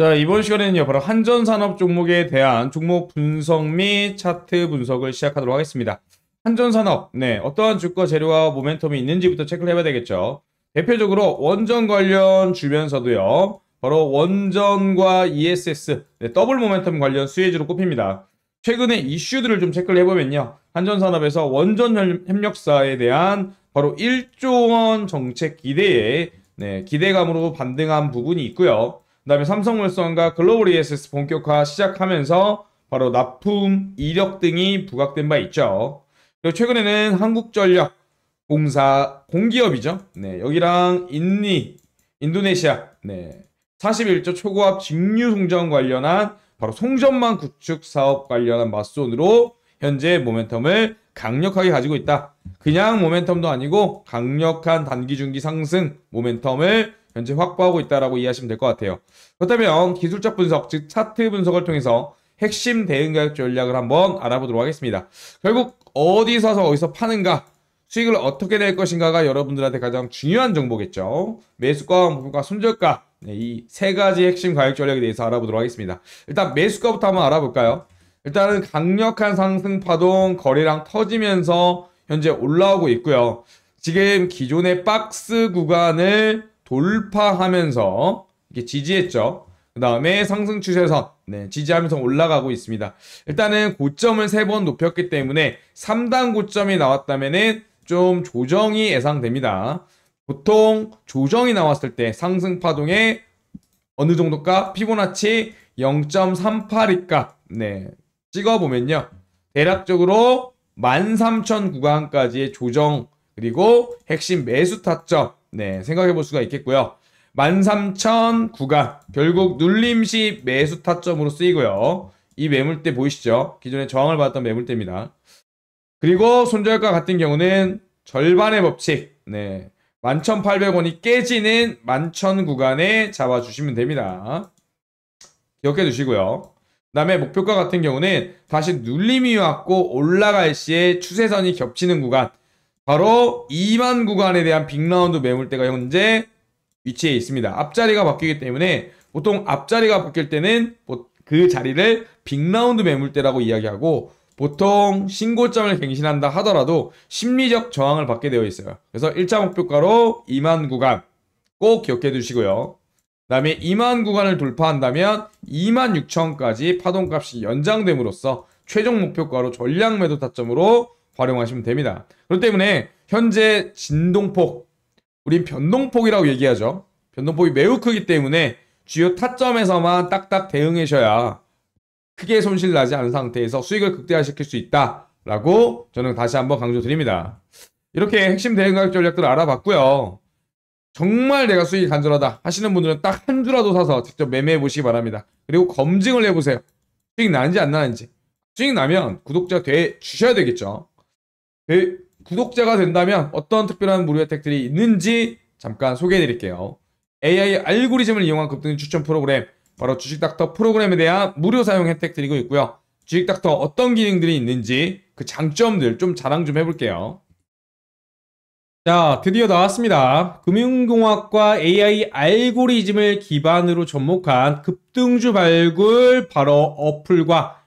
자, 이번 시간에는요, 바로 한전산업 종목에 대한 종목 분석 및 차트 분석을 시작하도록 하겠습니다. 한전산업, 네, 어떠한 주가 재료와 모멘텀이 있는지부터 체크를 해봐야 되겠죠. 대표적으로 원전 관련 주면서도요, 바로 원전과 ESS, 네, 더블 모멘텀 관련 수혜주로 꼽힙니다. 최근에 이슈들을 좀 체크를 해보면요. 한전산업에서 원전 협력사에 대한 바로 1조 원 정책 기대에 네, 기대감으로 반등한 부분이 있고요. 그다음에 삼성물산과 글로벌 ESS 본격화 시작하면서 바로 납품, 이력 등이 부각된 바 있죠. 그리고 최근에는 한국전력, 공사, 공기업이죠. 네, 여기랑 인니, 인도네시아, 네, 41조 초고압 직류 송전 관련한 바로 송전망 구축 사업 관련한 맞손으로 현재 모멘텀을 강력하게 가지고 있다. 그냥 모멘텀도 아니고 강력한 단기 중기 상승 모멘텀을 현재 확보하고 있다라고 이해하시면 될 것 같아요. 그렇다면 기술적 분석, 즉 차트 분석을 통해서 핵심 대응 가격 전략을 한번 알아보도록 하겠습니다. 결국 어디 서서 어디서 파는가, 수익을 어떻게 낼 것인가가 여러분들한테 가장 중요한 정보겠죠. 매수가, 목표가, 손절가 네, 이세 가지 핵심 가격 전략에 대해서 알아보도록 하겠습니다. 일단 매수가부터 한번 알아볼까요? 일단은 강력한 상승 파동 거래량 터지면서 현재 올라오고 있고요. 지금 기존의 박스 구간을 돌파하면서 이렇게 지지했죠. 그 다음에 상승 추세선 네, 지지하면서 올라가고 있습니다. 일단은 고점을 3번 높였기 때문에 3단 고점이 나왔다면은 좀 조정이 예상됩니다. 보통 조정이 나왔을 때 상승 파동에 어느 정도가 피보나치 0.38이가 네, 찍어보면요. 대략적으로 13,000 구간까지의 조정 그리고 핵심 매수 타점 네, 생각해 볼 수가 있겠고요. 1 3 0 0 0 구간. 결국 눌림시 매수 타점으로 쓰이고요. 이 매물대 보이시죠? 기존에 저항을 받았던 매물대입니다. 그리고 손절가 같은 경우는 절반의 법칙, 네. 11,800원이 깨지는 11,000 구간에 잡아주시면 됩니다. 기억해 두시고요. 그 다음에 목표가 같은 경우는 다시 눌림이 왔고 올라갈 시에 추세선이 겹치는 구간 바로 2만 구간에 대한 빅라운드 매물대가 현재 위치에 있습니다. 앞자리가 바뀌기 때문에 보통 앞자리가 바뀔 때는 그 자리를 빅라운드 매물대라고 이야기하고 보통 신고점을 갱신한다 하더라도 심리적 저항을 받게 되어 있어요. 그래서 1차 목표가로 2만 구간 꼭 기억해 두시고요. 그 다음에 2만 구간을 돌파한다면 2만 6천까지 파동값이 연장됨으로써 최종 목표가로 전량 매도 타점으로 활용하시면 됩니다. 그렇기 때문에 현재 진동폭, 우린 변동폭이라고 얘기하죠. 변동폭이 매우 크기 때문에 주요 타점에서만 딱딱 대응하셔야 크게 손실 나지 않은 상태에서 수익을 극대화시킬 수 있다라고 저는 다시 한번 강조드립니다. 이렇게 핵심 대응 가격 전략들을 알아봤고요. 정말 내가 수익이 간절하다 하시는 분들은 딱 한 주라도 사서 직접 매매해 보시기 바랍니다. 그리고 검증을 해보세요. 수익 나는지 안 나는지. 수익 나면 구독자 돼 주셔야 되겠죠. 그 구독자가 된다면 어떤 특별한 무료 혜택들이 있는지 잠깐 소개해 드릴게요. AI 알고리즘을 이용한 급등 추천 프로그램, 바로 주식닥터 프로그램에 대한 무료 사용 혜택 드리고 있고요. 주식닥터 어떤 기능들이 있는지 그 장점들 좀 자랑 좀 해볼게요. 자, 드디어 나왔습니다. 금융공학과 AI 알고리즘을 기반으로 접목한 급등주 발굴 바로 어플과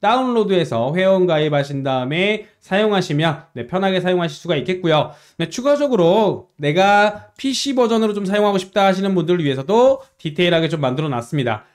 다운로드해서 회원 가입하신 다음에 사용하시면 네, 편하게 사용하실 수가 있겠고요. 네, 추가적으로 내가 PC 버전으로 좀 사용하고 싶다 하시는 분들을 위해서도 디테일하게 좀 만들어 놨습니다.